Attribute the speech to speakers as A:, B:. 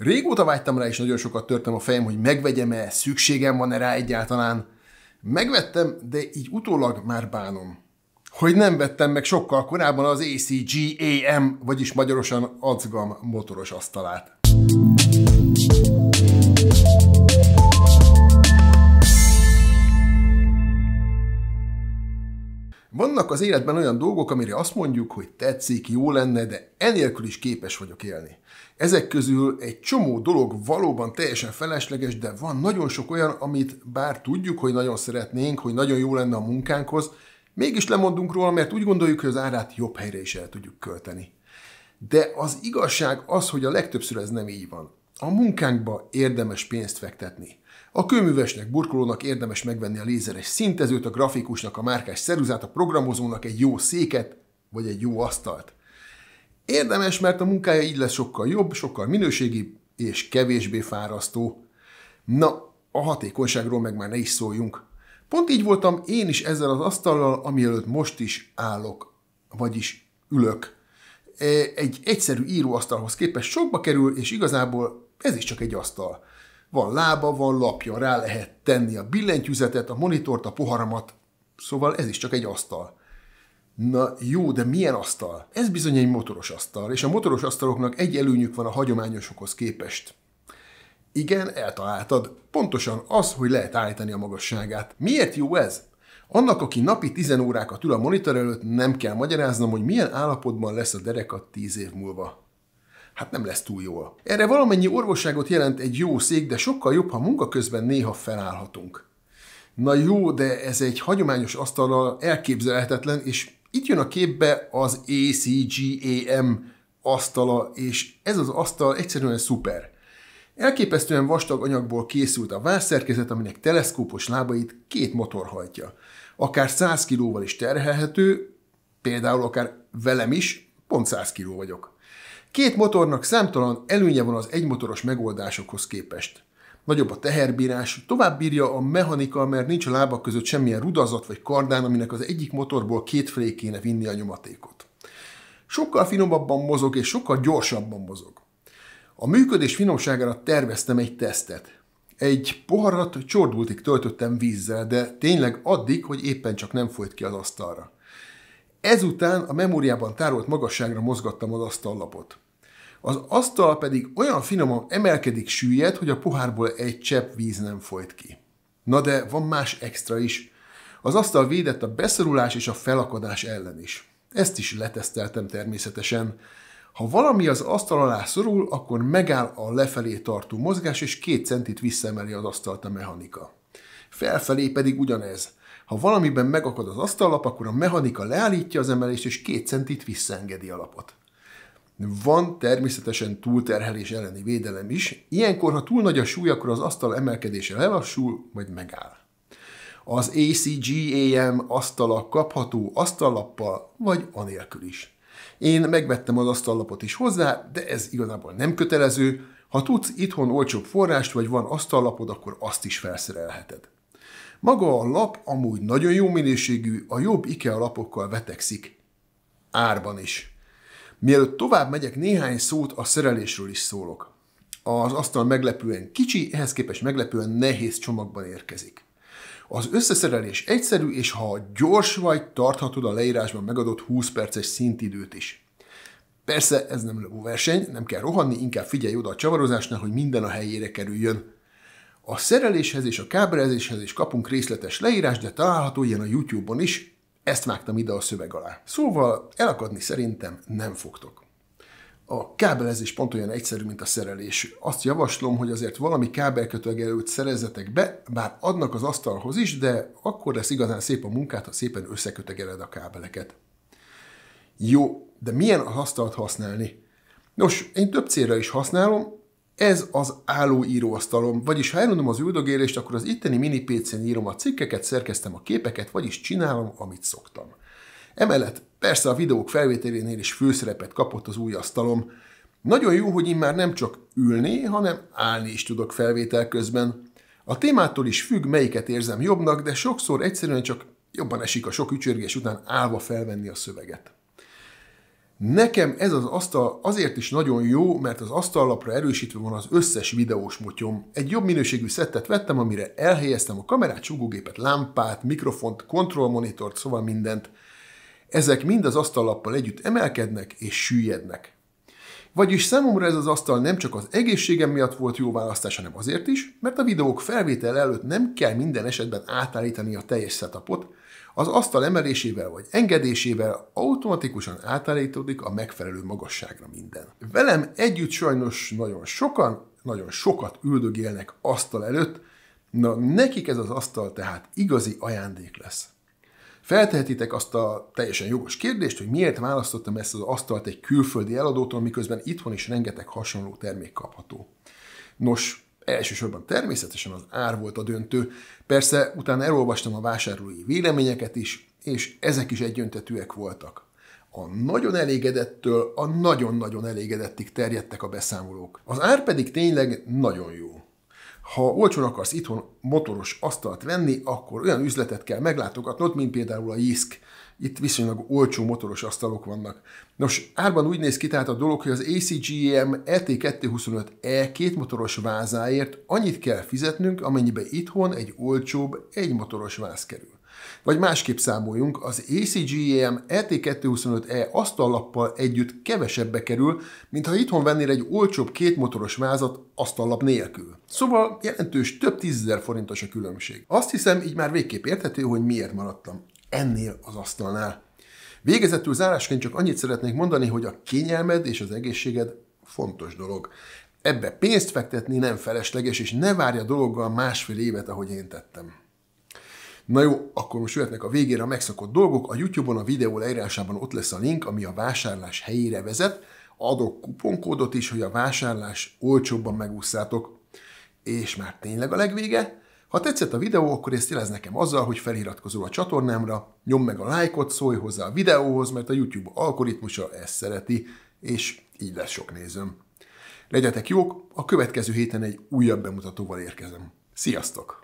A: Régóta vágytam rá, és nagyon sokat törtem a fejem, hogy megvegyem-e, szükségem van-e rá egyáltalán. Megvettem, de így utólag már bánom. Hogy nem vettem meg sokkal korábban az ACGAM, vagyis magyarosan Acgam motoros asztalát. Vannak az életben olyan dolgok, amire azt mondjuk, hogy tetszik, jó lenne, de enélkül is képes vagyok élni. Ezek közül egy csomó dolog valóban teljesen felesleges, de van nagyon sok olyan, amit bár tudjuk, hogy nagyon szeretnénk, hogy nagyon jó lenne a munkánkhoz, mégis lemondunk róla, mert úgy gondoljuk, hogy az árát jobb helyre is el tudjuk költeni. De az igazság az, hogy a legtöbbször ez nem így van. A munkánkba érdemes pénzt fektetni. A kőművesnek, burkolónak érdemes megvenni a lézeres szintezőt, a grafikusnak a márkás szeruzát, a programozónak egy jó széket vagy egy jó asztalt. Érdemes, mert a munkája így lesz sokkal jobb, sokkal minőségibb és kevésbé fárasztó. Na, a hatékonyságról meg már ne is szóljunk. Pont így voltam én is ezzel az asztallal, ami előtt most is állok, vagyis ülök. E, egy egyszerű íróasztalhoz képest sokba kerül, és igazából ez is csak egy asztal. Van lába, van lapja, rá lehet tenni a billentyűzetet, a monitort, a poharamat, szóval ez is csak egy asztal. Na jó, de milyen asztal? Ez bizony egy motoros asztal, és a motoros asztaloknak egy előnyük van a hagyományosokhoz képest. Igen, eltaláltad. Pontosan az, hogy lehet állítani a magasságát. Miért jó ez? Annak, aki napi 10 órákat ül a monitor előtt, nem kell magyaráznom, hogy milyen állapotban lesz a a 10 év múlva. Hát nem lesz túl jól. Erre valamennyi orvosságot jelent egy jó szék, de sokkal jobb, ha munka közben néha felállhatunk. Na jó, de ez egy hagyományos asztalral elképzelhetetlen, és itt jön a képbe az ACGAM asztala, és ez az asztal egyszerűen szuper. Elképesztően vastag anyagból készült a vászerkezet, aminek teleszkópos lábait két motor hajtja. Akár 100 kilóval is terhelhető, például akár velem is, pont 100 kiló vagyok. Két motornak számtalan előnye van az egymotoros megoldásokhoz képest. Nagyobb a teherbírás, tovább bírja a mechanika, mert nincs a lábak között semmilyen rudazat vagy kardán, aminek az egyik motorból felé kéne vinni a nyomatékot. Sokkal finomabban mozog és sokkal gyorsabban mozog. A működés finomságára terveztem egy tesztet. Egy poharat csordultig töltöttem vízzel, de tényleg addig, hogy éppen csak nem folyt ki az asztalra. Ezután a memóriában tárolt magasságra mozgattam az asztallapot. Az asztal pedig olyan finoman emelkedik süllyed, hogy a pohárból egy csepp víz nem folyt ki. Na de van más extra is. Az asztal védett a beszorulás és a felakadás ellen is. Ezt is leteszteltem természetesen. Ha valami az asztal alá szorul, akkor megáll a lefelé tartó mozgás, és két centit visszaemeli az asztalt a mechanika. Felfelé pedig ugyanez. Ha valamiben megakad az asztallap, akkor a mechanika leállítja az emelést, és két centit visszaengedi a lapot. Van természetesen túlterhelés elleni védelem is, ilyenkor, ha túl nagy a súly, akkor az asztal emelkedése lelassul, vagy megáll. Az ACGAM asztala kapható asztallappal, vagy anélkül is. Én megvettem az asztallapot is hozzá, de ez igazából nem kötelező. Ha tudsz itthon olcsóbb forrást, vagy van asztallapod, akkor azt is felszerelheted. Maga a lap amúgy nagyon jó minőségű, a jobb IKEA lapokkal vetekszik. Árban is. Mielőtt tovább megyek, néhány szót a szerelésről is szólok. Az asztal meglepően kicsi, ehhez képest meglepően nehéz csomagban érkezik. Az összeszerelés egyszerű, és ha gyors vagy, tarthatod a leírásban megadott 20 perces szintidőt is. Persze ez nem verseny, nem kell rohanni, inkább figyelj oda a csavarozásnál, hogy minden a helyére kerüljön. A szereléshez és a kábelezéshez is kapunk részletes leírást, de található ilyen a YouTube-on is, ezt vágtam ide a szöveg alá. Szóval elakadni szerintem nem fogtok a kábelezés pont olyan egyszerű, mint a szerelés. Azt javaslom, hogy azért valami kábelkötőgelőt szerezzetek be, bár adnak az asztalhoz is, de akkor lesz igazán szép a munkát, ha szépen összekötegeled a kábeleket. Jó, de milyen az asztalt használni? Nos, én több célra is használom, ez az álló íróasztalom, vagyis ha elmondom az üldögélést, akkor az itteni mini PC-n írom a cikkeket, szerkeztem a képeket, vagyis csinálom, amit szoktam. Emellett persze a videók felvételénél is főszerepet kapott az új asztalom. Nagyon jó, hogy én már nem csak ülni, hanem állni is tudok felvétel közben. A témától is függ, melyiket érzem jobbnak, de sokszor egyszerűen csak jobban esik a sok ücsörgés után állva felvenni a szöveget. Nekem ez az asztal azért is nagyon jó, mert az asztallapra erősítve van az összes videós motyom. Egy jobb minőségű szettet vettem, amire elhelyeztem a kamerát, sugógépet, lámpát, mikrofont, kontrollmonitort, szóval mindent – ezek mind az asztallappal együtt emelkednek és süllyednek. Vagyis számomra ez az asztal nem csak az egészségem miatt volt jó választás, hanem azért is, mert a videók felvétel előtt nem kell minden esetben átállítani a teljes setupot, az asztal emelésével vagy engedésével automatikusan átállítódik a megfelelő magasságra minden. Velem együtt sajnos nagyon sokan, nagyon sokat üldögélnek asztal előtt, na nekik ez az asztal tehát igazi ajándék lesz. Feltehetitek azt a teljesen jogos kérdést, hogy miért választottam ezt az asztalt egy külföldi eladótól, miközben itthon is rengeteg hasonló termék kapható. Nos, elsősorban természetesen az ár volt a döntő, persze utána elolvastam a vásárlói véleményeket is, és ezek is egyöntetűek voltak. A nagyon elégedettől a nagyon-nagyon elégedettig terjedtek a beszámolók. Az ár pedig tényleg nagyon jó ha olcsón akarsz itthon motoros asztalt venni, akkor olyan üzletet kell meglátogatnod, mint például a Jisk. Itt viszonylag olcsó motoros asztalok vannak. Nos, árban úgy néz ki tehát a dolog, hogy az ACGM lt 225 e két motoros vázáért annyit kell fizetnünk, amennyibe itthon egy olcsóbb egy motoros váz kerül. Vagy másképp számoljunk, az ACGM e ET225E asztallappal együtt kevesebbe kerül, mint ha itthon vennél egy olcsóbb kétmotoros vázat asztallap nélkül. Szóval jelentős több tízezer forintos a különbség. Azt hiszem, így már végképp érthető, hogy miért maradtam ennél az asztalnál. Végezetül zárásként csak annyit szeretnék mondani, hogy a kényelmed és az egészséged fontos dolog. Ebbe pénzt fektetni nem felesleges, és ne várja dologgal másfél évet, ahogy én tettem. Na jó, akkor most jöhetnek a végére a megszokott dolgok. A YouTube-on a videó leírásában ott lesz a link, ami a vásárlás helyére vezet. Adok kuponkódot is, hogy a vásárlás olcsóbban megúszátok. És már tényleg a legvége? Ha tetszett a videó, akkor ezt jelez nekem azzal, hogy feliratkozol a csatornámra, nyomd meg a lájkot, szólj hozzá a videóhoz, mert a YouTube algoritmusa ezt szereti, és így lesz sok nézőm. Legyetek jók, a következő héten egy újabb bemutatóval érkezem. Sziasztok!